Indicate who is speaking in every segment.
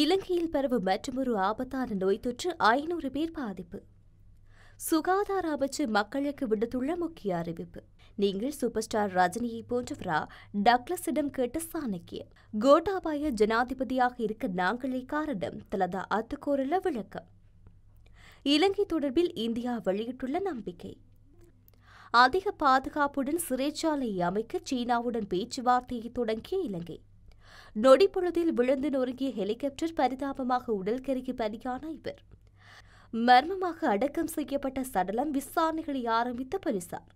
Speaker 1: இலங்கையில் பரவும் மற்றொரு ஆபத்தான நோய் தொற்று ஐநூறு பேர் பாதிப்பு சுகாதார அமைச்சு மக்களுக்கு விடுத்துள்ள முக்கிய அறிவிப்பு நீங்கள் சூப்பர் ஸ்டார் ரஜினியை போன்றவரா டக்ளஸிடம் கேட்ட சாணக்கிய கோட்டாபாய ஜனாதிபதியாக இருக்க நாங்களே காரணம் தலதா அத்துக்கோரில் விளக்கம் இலங்கை தொடர்பில் இந்தியா வெளியிட்டுள்ள நம்பிக்கை அதிக பாதுகாப்புடன் சிறைச்சாலையை அமைக்க சீனாவுடன் பேச்சுவார்த்தையை தொடங்கிய இலங்கை நொடிப்பொழுதில் விழுந்து நொறுங்கிய ஹெலிகாப்டர் பரிதாபமாக உடல் கருகி பலியான இவர் மர்மமாக அடக்கம் செய்யப்பட்ட சடலம் விசாரணைகளை ஆரம்பித்த பரிசார்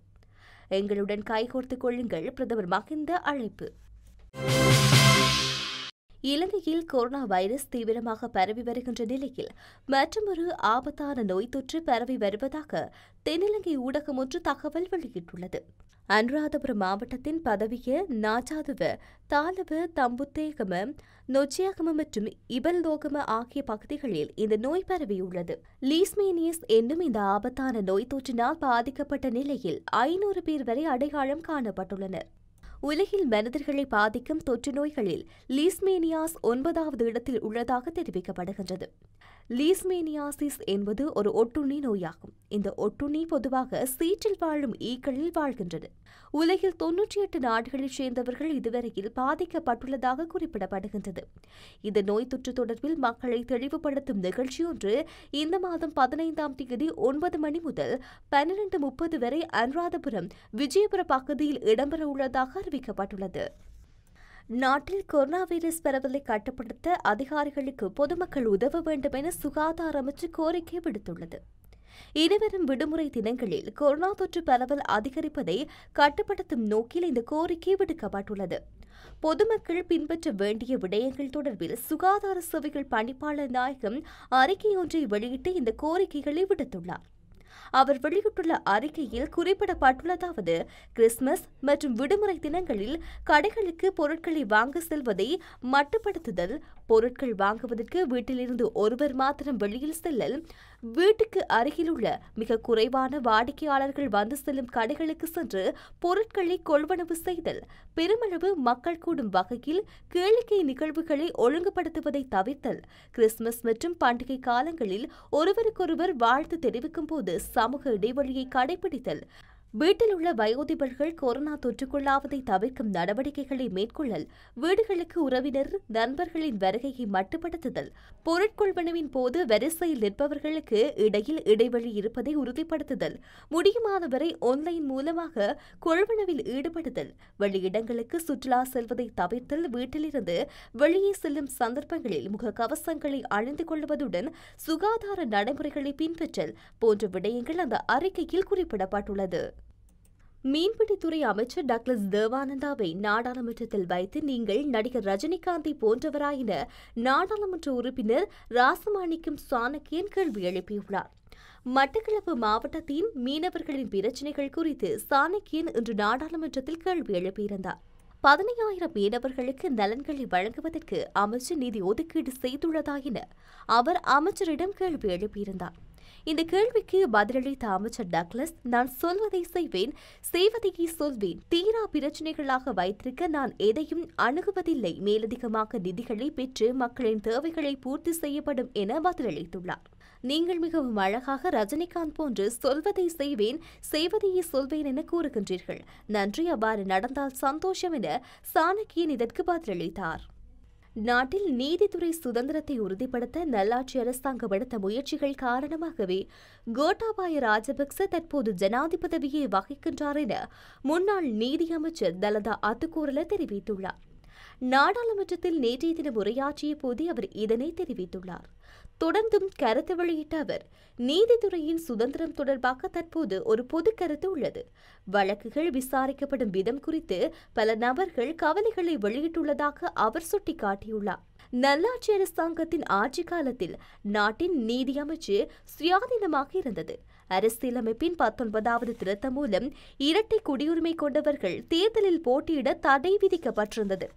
Speaker 1: எங்களுடன் கைகோர்த்துக் கொள்ளுங்கள் பிரதமர் மகிந்த அழைப்பு இலங்கையில் கொரோனா வைரஸ் தீவிரமாக பரவி வருகின்ற நிலையில் மற்றொரு ஆபத்தான நோய் தொற்று பரவி வருவதாக தென்னிலங்கை ஊடகம் ஒன்று தகவல் வெளியிட்டுள்ளது அனுராதபுரம் மாவட்டத்தின் பதவிய நாஜாதுவ தாளவ தம்புத்தேகம நொச்சியாகம மற்றும் இபல்லோகம ஆகிய பகுதிகளில் இந்த நோய் பரவியுள்ளது லீஸ்மேனியஸ் என்னும் இந்த ஆபத்தான நோய் தொற்றினால் பாதிக்கப்பட்ட நிலையில் ஐநூறு பேர் வரை அடையாளம் காணப்பட்டுள்ளனர் உலகில் மனிதர்களை பாதிக்கும் தொற்று நோய்களில் லீஸ்மேனியாஸ் ஒன்பதாவது இடத்தில் உள்ளதாக தெரிவிக்கப்படுகின்றது லீஸ்மேனியாசிஸ் என்பது ஒரு ஒட்டுண்ணி நோயாகும் இந்த ஒட்டுண்ணி பொதுவாக சீற்றில் வாழும் ஈக்களில் வாழ்கின்றது உலகில் தொன்னூற்றி எட்டு நாடுகளைச் சேர்ந்தவர்கள் இதுவரையில் பாதிக்கப்பட்டுள்ளதாக குறிப்பிடப்படுகின்றது இந்த நோய் தொற்று தொடர்பில் மக்களை தெளிவுபடுத்தும் நிகழ்ச்சி ஒன்று இந்த மாதம் பதினைந்தாம் தேதி ஒன்பது மணி முதல் பன்னிரண்டு முப்பது வரை அனுராதபுரம் விஜயபுர பகுதியில் இடம்பெறவுள்ளதாக அறிவிக்கப்பட்டுள்ளது நாட்டில் கொரோனா வைரஸ் பரவலை கட்டுப்படுத்த அதிகாரிகளுக்கு பொதுமக்கள் உதவ வேண்டும் என சுகாதார அமைச்சு கோரிக்கை விடுத்துள்ளது இனிவரும் விடுமுறை தினங்களில் கொரோனா தொற்று பரவல் அதிகரிப்பதை கட்டுப்படுத்தும் நோக்கில் இந்த கோரிக்கை விடுக்கப்பட்டுள்ளது பொதுமக்கள் பின்பற்ற வேண்டிய விடயங்கள் தொடர்பில் சுகாதார சேவைகள் பணிப்பாளர் நாயகம் அறிக்கை ஒன்றை வெளியிட்டு இந்த கோரிக்கைகளை விடுத்துள்ளார் அவர் வெளியிட்டுள்ள அறிக்கையில் குறிப்பிடப்பட்டுள்ளதாவது கிறிஸ்துமஸ் மற்றும் விடுமுறை தினங்களில் கடைகளுக்கு பொருட்களை வாங்க செல்வதை மட்டுப்படுத்துதல் பொருட்கள் வாங்குவதற்கு வீட்டிலிருந்து ஒருவர் மாத்திரம் வெளியில் செல்லல் வீட்டுக்கு அருகிலுள்ள மிக குறைவான வாடிக்கையாளர்கள் வந்து செல்லும் கடைகளுக்கு சென்று பொருட்களை கொள்வனவு செய்தல் பெருமளவு மக்கள் கூடும் வகையில் கேளிக்கை நிகழ்வுகளை ஒழுங்குபடுத்துவதை தவிர்த்தல் கிறிஸ்துமஸ் மற்றும் பண்டிகை காலங்களில் ஒருவருக்கொருவர் வாழ்த்து தெரிவிக்கும் போது சமூக இடைவெளியை கடைபிடித்தல் வீட்டில் உள்ள வயோதிபர்கள் கொரோனா தொற்றுக்குள்ளாவதை தவிர்க்கும் நடவடிக்கைகளை மேற்கொள்ளல் வீடுகளுக்கு உறவினர் நண்பர்களின் வருகையை மட்டுப்படுத்துதல் பொருட்கொள்வனவின் போது வரிசையில் நிற்பவர்களுக்கு இடையில் இடைவெளி இருப்பதை உறுதிப்படுத்துதல் முடியுமானவரை ஆன்லைன் மூலமாக கொள்வனவில் ஈடுபடுதல் வெளியிடங்களுக்கு சுற்றுலா செல்வதை தவிர்த்தல் வீட்டிலிருந்து வெளியே செல்லும் சந்தர்ப்பங்களில் முகக்கவசங்களை அணிந்து கொள்வதுடன் சுகாதார நடைமுறைகளை பின்பற்றல் போன்ற விடயங்கள் அந்த அறிக்கையில் குறிப்பிடப்பட்டுள்ளது மீன்பிடித்துறை அமைச்சர் டக்ளஸ் தேவானந்தாவை நாடாளுமன்றத்தில் வைத்து நீங்கள் நடிகர் ரஜினிகாந்தை போன்றவராயின நாடாளுமன்ற உறுப்பினர் ராசமாணிக்கும் சாணக்கியன் கேள்வி எழுப்பியுள்ளார் மட்டக்களப்பு மாவட்டத்தின் மீனவர்களின் பிரச்சினைகள் குறித்து சாணக்கியன் இன்று நாடாளுமன்றத்தில் கேள்வி எழுப்பியிருந்தார் பதினையாயிரம் மீனவர்களுக்கு நலன்களை வழங்குவதற்கு அமைச்சர் நிதி ஒதுக்கீடு செய்துள்ளதாயின அவர் அமைச்சரிடம் கேள்வி எழுப்பியிருந்தார் இந்த கேள்விக்கு பதிலளித்த அமைச்சர் டக்ளஸ் நான் சொல்வதை செய்வேன் செய்வதையே சொல்வேன் தீரா பிரச்சனைகளாக வைத்திருக்க நான் எதையும் அணுகுவதில்லை மேலதிகமாக நிதிகளை பெற்று மக்களின் தேவைகளை பூர்த்தி செய்யப்படும் என பதிலளித்துள்ளார் நீங்கள் மிகவும் அழகாக ரஜினிகாந்த் போன்று சொல்வதை செய்வேன் செய்வதையே சொல்வேன் என கூறுகின்றீர்கள் நன்றி அவ்வாறு நடந்தால் சந்தோஷம் என சாணக்கியன் இதற்கு பதிலளித்தார் நாட்டில் நீதித்துறை சுதந்திரத்தை உறுதிப்படுத்த நல்லாட்சி அரசாங்கம் எடுத்த முயற்சிகள் காரணமாகவே கோட்டாபாய ராஜபக்ச தற்போது ஜனாதிபதியை வகிக்கின்றார் என முன்னாள் நீதியமைச்சர் தலதா அத்துக்கூரல தெரிவித்துள்ளார் நாடாளுமன்றத்தில் நேற்றைய தினம் உரையாற்றிய போது அவர் இதனை தெரிவித்துள்ளார் தொடர்ந்தும் கருத்து வெளியிட்ட அவர் நீதித்துறையின் சுதந்திரம் தொடர்பாக தற்போது ஒரு பொது கருத்து உள்ளது வழக்குகள் விசாரிக்கப்படும் விதம் குறித்து பல நபர்கள் கவலைகளை வெளியிட்டுள்ளதாக அவர் சுட்டிக்காட்டியுள்ளார் நல்லாட்சி அரசாங்கத்தின் ஆட்சி காலத்தில் நாட்டின் நீதியமைச்சு சுயாதீனமாக இருந்தது அரசியலமைப்பின் பத்தொன்பதாவது திருத்தம் மூலம் இரட்டை குடியுரிமை கொண்டவர்கள் தேர்தலில் போட்டியிட தடை விதிக்கப்பட்டிருந்தது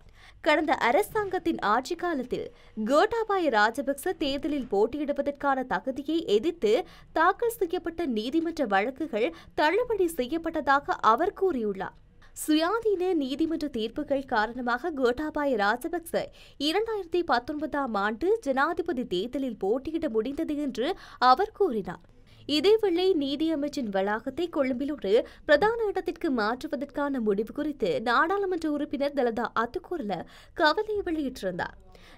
Speaker 1: கடந்த அரசாங்கத்தின் ஆட்சி காலத்தில் கோட்டாபாய ராஜபக்ச தேர்தலில் போட்டியிடுவதற்கான தகுதியை எதிர்த்து தாக்கல் செய்யப்பட்ட நீதிமன்ற வழக்குகள் தள்ளுபடி செய்யப்பட்டதாக அவர் கூறியுள்ளார் சுயாதீன நீதிமன்ற தீர்ப்புகள் காரணமாக கோட்டாபாய ராஜபக்ச இரண்டாயிரத்தி பத்தொன்பதாம் ஆண்டு ஜனாதிபதி தேர்தலில் போட்டியிட முடிந்தது என்று அவர் கூறினார் இதேவேளை நீதியமைச்சின் வளாகத்தை கொழும்பில் ஒரு பிரதான இடத்திற்கு மாற்றுவதற்கான முடிவு குறித்து நாடாளுமன்ற உறுப்பினர் தலதா அத்துக்கூறல கவலையை வெளியிட்டிருந்தார்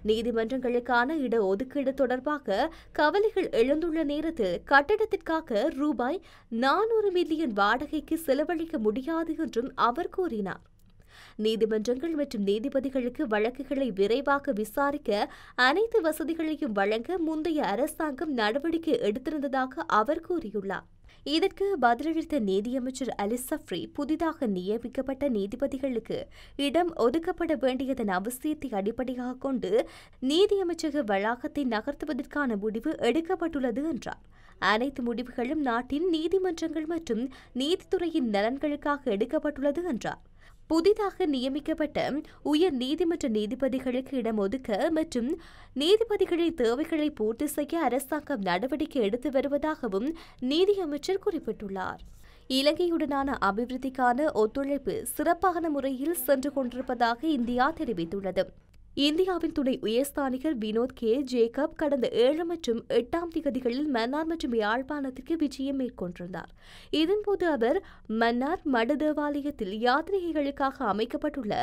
Speaker 1: நீதிமன்றங்களுக்கான இட ஒதுக்கீடு தொடர்பாக கவலைகள் எழுந்துள்ள நேரத்தில் கட்டடத்திற்காக ரூபாய் நானூறு மில்லியன் வாடகைக்கு செலவழிக்க முடியாது என்றும் அவர் கூறினார் நீதிமன்றங்கள் மற்றும் நீதிபதிகளுக்கு வழக்குகளை விரைவாக விசாரிக்க அனைத்து வசதிகளையும் வழங்க முந்தைய அரசாங்கம் நடவடிக்கை எடுத்திருந்ததாக அவர் கூறியுள்ளார் இதற்கு பதிலளித்த நீதியமைச்சர் அலி சஃப்ரி புதிதாக நியமிக்கப்பட்ட நீதிபதிகளுக்கு இடம் ஒதுக்கப்பட வேண்டியதன் அவசியத்தை அடிப்படையாக கொண்டு நீதியமைச்சக வளாகத்தை நகர்த்துவதற்கான முடிவு எடுக்கப்பட்டுள்ளது என்றார் அனைத்து முடிவுகளும் நாட்டின் நீதிமன்றங்கள் மற்றும் நீதித்துறையின் நலன்களுக்காக எடுக்கப்பட்டுள்ளது என்றார் புதிதாக நியமிக்கப்பட்ட உயர் நீதிமன்ற நீதிபதிகளுக்கு இடம் ஒதுக்க மற்றும் நீதிபதிகளின் தேவைகளை பூர்த்தி செய்ய அரசாங்கம் நடவடிக்கை எடுத்து வருவதாகவும் நீதியமைச்சர் குறிப்பிட்டுள்ளார் இலங்கையுடனான அபிவிருத்திக்கான ஒத்துழைப்பு சிறப்பான முறையில் சென்று கொண்டிருப்பதாக இந்தியா தெரிவித்துள்ளது இந்தியாவின் துணை உயர்ஸ்தானிகர் வினோத் கே ஜேக்கப் கடந்த ஏழு மற்றும் எட்டாம் திகதிகளில் மன்னார் மற்றும் யாழ்ப்பாணத்திற்கு விஜயம் மேற்கொண்டிருந்தார் இதன்போது அவர் மன்னார் மட தேவாலயத்தில் யாத்ரீகைகளுக்காக அமைக்கப்பட்டுள்ள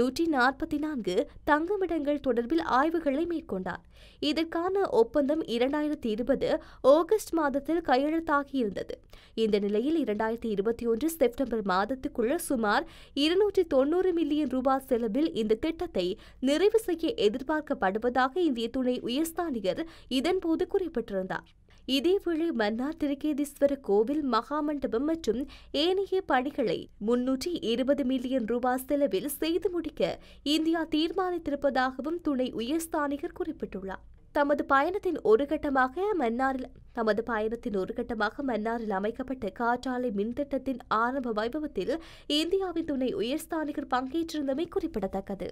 Speaker 1: நூற்றி நாற்பத்தி நான்கு தங்குமிடங்கள் தொடர்பில் ஆய்வுகளை மேற்கொண்டார் இதற்கான ஒப்பந்தம் இரண்டாயிரத்தி இருபது ஆகஸ்ட் மாதத்தில் கையெழுத்தாகியிருந்தது இந்த நிலையில் இரண்டாயிரத்தி இருபத்தி ஒன்று செப்டம்பர் மாதத்துக்குள்ள சுமார் இருநூற்றி தொன்னூறு மில்லியன் ரூபாய் செலவில் இந்த திட்டத்தை நிறை நிறைவு செய்ய எதிர்பார்க்கப்படுவதாக இந்திய துணை உயர்ஸ்தானிகர் இதன்போது குறிப்பிட்டிருந்தார் இதேவேளை மன்னார் திருக்கேதீஸ்வர கோவில் மகாமண்டபம் மற்றும் ஏனைய பணிகளை முன்னூற்றி இருபது மில்லியன் ரூபாய் செலவில் செய்து முடிக்க இந்தியா தீர்மானித்திருப்பதாகவும் துணை உயர்ஸ்தானிகர் குறிப்பிட்டுள்ளார் தமது பயணத்தின் ஒரு கட்டமாக மன்னாரில் தமது பயணத்தின் ஒரு கட்டமாக மன்னாரில் அமைக்கப்பட்ட காற்றாலை மின்திட்டத்தின் ஆரம்ப வைபவத்தில் இந்தியாவின் துணை உயர்ஸ்தானிகர் பங்கேற்றிருந்தமை குறிப்பிடத்தக்கது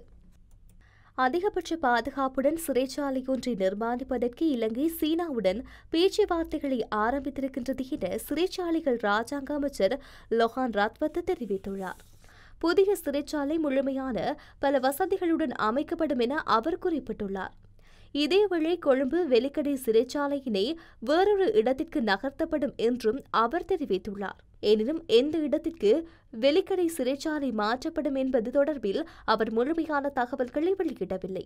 Speaker 1: அதிகபட்ச பாதுகாப்புடன் சிறைச்சாலை ஒன்றை நிர்மாணிப்பதற்கு இலங்கை சீனாவுடன் பேச்சுவார்த்தைகளை ஆரம்பித்திருக்கின்றது என சிறைச்சாலைகள் ராஜாங்க அமைச்சர் லொஹான் ராத்வத்து தெரிவித்துள்ளார் புதிய சிறைச்சாலை முழுமையான பல வசதிகளுடன் அமைக்கப்படும் என அவர் குறிப்பிட்டுள்ளார் இதேவேளை கொழும்பு வெலிக்கடை சிறைச்சாலையினை வேறொரு இடத்திற்கு நகர்த்தப்படும் என்றும் அவர் தெரிவித்துள்ளார் எனினும் எந்த இடத்திற்கு வெலிக்கடை சிறைச்சாலை மாற்றப்படும் என்பது தொடர்பில் அவர் முழுமையான தகவல்களை வெளியிடவில்லை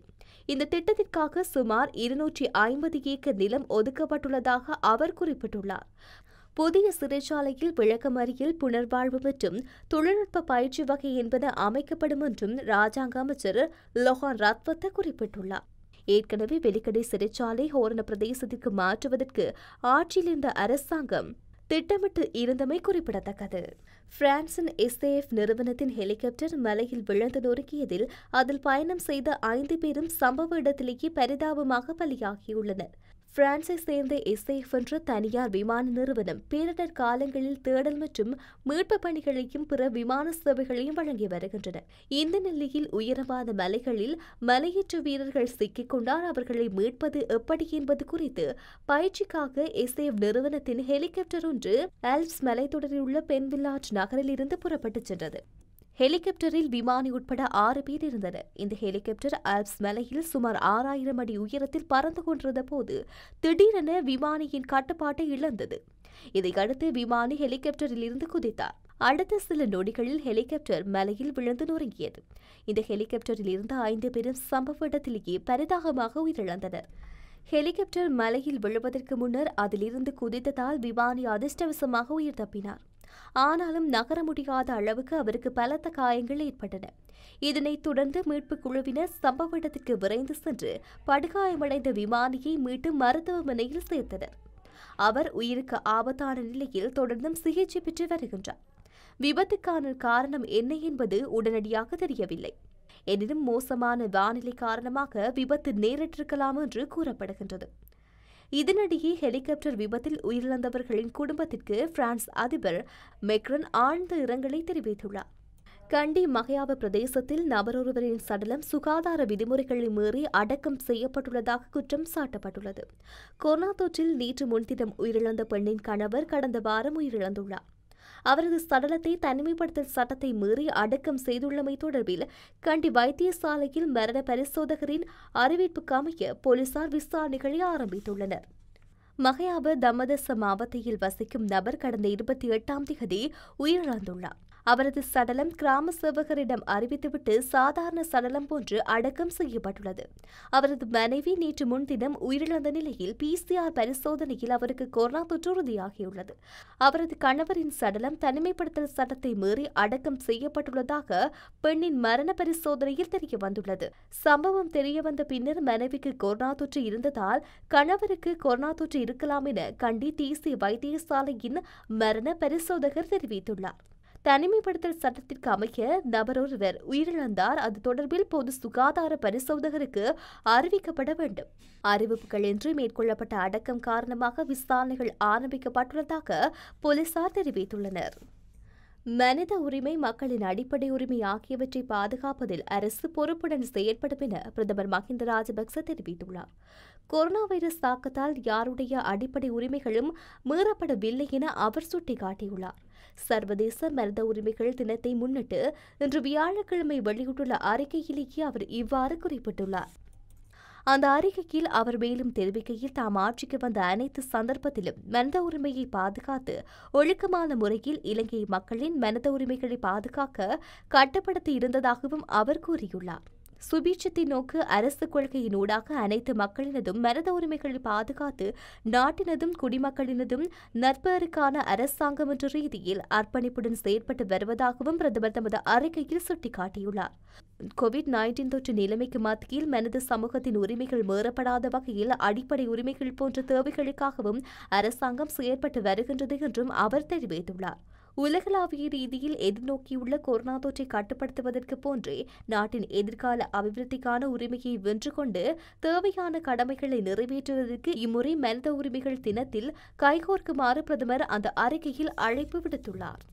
Speaker 1: இந்த திட்டத்திற்காக சுமார் இருநூற்றி ஐம்பது ஏக்கர் நிலம் ஒதுக்கப்பட்டுள்ளதாக அவர் குறிப்பிட்டுள்ளார் புதிய சிறைச்சாலையில் விளக்கமறியல் புனர்வாழ்வு மற்றும் தொழில்நுட்ப பயிற்சி வகை என்பது அமைக்கப்படும் என்றும் ராஜாங்க அமைச்சர் லொஹான் ரத்வத்த குறிப்பிட்டுள்ளார் ஏற்கனவே வெளிக்கடை சிறைச்சாலை ஹோரண பிரதேசத்திற்கு மாற்றுவதற்கு ஆட்சியில் இருந்த அரசாங்கம் திட்டமிட்டு இருந்தமை குறிப்பிடத்தக்கது பிரான்சின் எஸ்ஏஎஃப் நிறுவனத்தின் ஹெலிகாப்டர் மலையில் விழுந்து நொறுக்கியதில் அதில் பயணம் செய்த ஐந்து பேரும் சம்பவ இடத்திலேயே பரிதாபமாக பலியாகியுள்ளனர் பிரான்சை சேர்ந்த எஸ்ஐஎஃப் என்ற தனியார் விமான நிறுவனம் பேரிடர் காலங்களில் தேடல் மற்றும் மீட்பு பணிகளையும் பிற விமான சேவைகளையும் வழங்கி வருகின்றன இந்த நிலையில் உயரமான மலைகளில் மலையேற்ற வீரர்கள் கொண்டால் அவர்களை மீட்பது எப்படி என்பது குறித்து பயிற்சிக்காக எஸ்ஐஎஃப் நிறுவனத்தின் ஹெலிகாப்டர் ஒன்று ஆல்ப்ஸ் தொடரில் உள்ள பென்வில்லாட் நகரில் இருந்து புறப்பட்டுச் சென்றது ஹெலிகாப்டரில் விமானி உட்பட ஆறு பேர் இருந்தனர் இந்த ஹெலிகாப்டர் ஆல்ப்ஸ் மலையில் சுமார் ஆறாயிரம் அடி உயரத்தில் பறந்து கொண்டிருந்த போது திடீரென விமானியின் கட்டுப்பாட்டை இழந்தது இதையடுத்து விமானி ஹெலிகாப்டரில் இருந்து குதித்தார் அடுத்த சில நொடிகளில் ஹெலிகாப்டர் மலையில் விழுந்து நொறுங்கியது இந்த ஹெலிகாப்டரில் இருந்து ஐந்து பேரும் சம்பவ இடத்திலேயே பரிதாகமாக உயிரிழந்தனர் ஹெலிகாப்டர் மலையில் விழுவதற்கு முன்னர் அதிலிருந்து குதித்ததால் விமானி அதிர்ஷ்டவசமாக உயிர் தப்பினார் ஆனாலும் நகர முடியாத அளவுக்கு அவருக்கு பலத்த காயங்கள் ஏற்பட்டன இதனைத் தொடர்ந்து மீட்பு குழுவினர் சம்பவ இடத்திற்கு விரைந்து சென்று படுகாயமடைந்த விமானியை மீட்டு மருத்துவமனையில் சேர்த்தனர் அவர் உயிருக்கு ஆபத்தான நிலையில் தொடர்ந்தும் சிகிச்சை பெற்று வருகின்றார் விபத்துக்கான காரணம் என்ன என்பது உடனடியாக தெரியவில்லை எனினும் மோசமான வானிலை காரணமாக விபத்து நேரிட்டிருக்கலாம் என்று கூறப்படுகின்றது இதனிடையே ஹெலிகாப்டர் விபத்தில் உயிரிழந்தவர்களின் குடும்பத்திற்கு பிரான்ஸ் அதிபர் மெக்ரன் ஆழ்ந்த இரங்கலை தெரிவித்துள்ளார் கண்டி மகையாவ பிரதேசத்தில் நபரொருவரின் சடலம் சுகாதார விதிமுறைகளை மீறி அடக்கம் செய்யப்பட்டுள்ளதாக குற்றம் சாட்டப்பட்டுள்ளது கொரோனா தொற்றில் நேற்று முன்தினம் உயிரிழந்த பெண்ணின் கணவர் கடந்த வாரம் உயிரிழந்துள்ளார் அவரது சடலத்தை தனிமைப்படுத்தல் சட்டத்தை மீறி அடக்கம் செய்துள்ளமை தொடர்பில் கண்டி வைத்தியசாலையில் மரண பரிசோதகரின் அறிவிப்புக்கமைய போலீசார் விசாரணைகளை ஆரம்பித்துள்ளனர் மகையாப தமதச மாவட்டத்தில் வசிக்கும் நபர் கடந்த இருபத்தி எட்டாம் தேதி உயிரிழந்துள்ளார் அவரது சடலம் கிராம சேவகரிடம் அறிவித்துவிட்டு சாதாரண சடலம் போன்று அடக்கம் செய்யப்பட்டுள்ளது அவரது மனைவி நேற்று முன்தினம் உயிரிழந்த நிலையில் பிசிஆர் பரிசோதனையில் அவருக்கு கொரோனா தொற்று உறுதியாகியுள்ளது அவரது கணவரின் சடலம் தனிமைப்படுத்தல் சட்டத்தை மீறி அடக்கம் செய்யப்பட்டுள்ளதாக பெண்ணின் மரண பரிசோதனையில் தெரிய வந்துள்ளது சம்பவம் தெரியவந்த பின்னர் மனைவிக்கு கொரோனா தொற்று இருந்ததால் கணவருக்கு கொரோனா தொற்று இருக்கலாம் என கண்டி தேசிய வைத்தியசாலையின் மரண பரிசோதகர் தெரிவித்துள்ளார் தனிமைப்படுத்தல் சட்டத்திற்கு அமைக்க நபர் ஒருவர் உயிரிழந்தார் அது தொடர்பில் பொது சுகாதார பரிசோதகருக்கு அறிவிக்கப்பட வேண்டும் அறிவிப்புகள் இன்றி மேற்கொள்ளப்பட்ட அடக்கம் காரணமாக விசாரணைகள் ஆரம்பிக்கப்பட்டுள்ளதாக போலீசார் தெரிவித்துள்ளனர் மனித உரிமை மக்களின் அடிப்படை உரிமை ஆகியவற்றை பாதுகாப்பதில் அரசு பொறுப்புடன் செயற்படும் என பிரதமர் மஹிந்த ராஜபக்ச தெரிவித்துள்ளார் கொரோனா வைரஸ் தாக்கத்தால் யாருடைய அடிப்படை உரிமைகளும் மீறப்படவில்லை என அவர் சுட்டிக்காட்டியுள்ளார் சர்வதேச மனித உரிமைகள் தினத்தை முன்னிட்டு இன்று வியாழக்கிழமை வெளியிட்டுள்ள அறிக்கையிலேயே அவர் இவ்வாறு குறிப்பிட்டுள்ளார் அந்த அறிக்கையில் அவர் மேலும் தெரிவிக்கையில் தாம் ஆட்சிக்கு வந்த அனைத்து சந்தர்ப்பத்திலும் மனித உரிமையை பாதுகாத்து ஒழுக்கமான முறையில் இலங்கை மக்களின் மனித உரிமைகளை பாதுகாக்க கட்டப்படுத்தி இருந்ததாகவும் அவர் கூறியுள்ளார் சுபீட்சத்தை நோக்கு அரசு கொள்கையினூடாக அனைத்து மக்களினதும் மனித உரிமைகளை பாதுகாத்து நாட்டினதும் குடிமக்களினதும் நற்பெயருக்கான அரசாங்கம் என்ற ரீதியில் அர்ப்பணிப்புடன் செயற்பட்டு வருவதாகவும் பிரதமர் தமது அறிக்கையில் சுட்டிக்காட்டியுள்ளார் கோவிட் நைன்டீன் தொற்று நிலைமைக்கு மத்தியில் மனித சமூகத்தின் உரிமைகள் மீறப்படாத வகையில் அடிப்படை உரிமைகள் போன்ற தேவைகளுக்காகவும் அரசாங்கம் செயற்பட்டு வருகின்றது என்றும் அவர் தெரிவித்துள்ளார் உலகளாவிய ரீதியில் எதிர்நோக்கியுள்ள கொரோனா தொற்றை கட்டுப்படுத்துவதற்கு போன்றே நாட்டின் எதிர்கால அபிவிருத்திக்கான உரிமையை வென்று கொண்டு தேவையான கடமைகளை நிறைவேற்றுவதற்கு இம்முறை மனித உரிமைகள் தினத்தில் கைகோர்க்குமாறு பிரதமர் அந்த அறிக்கையில் அழைப்பு விடுத்துள்ளார்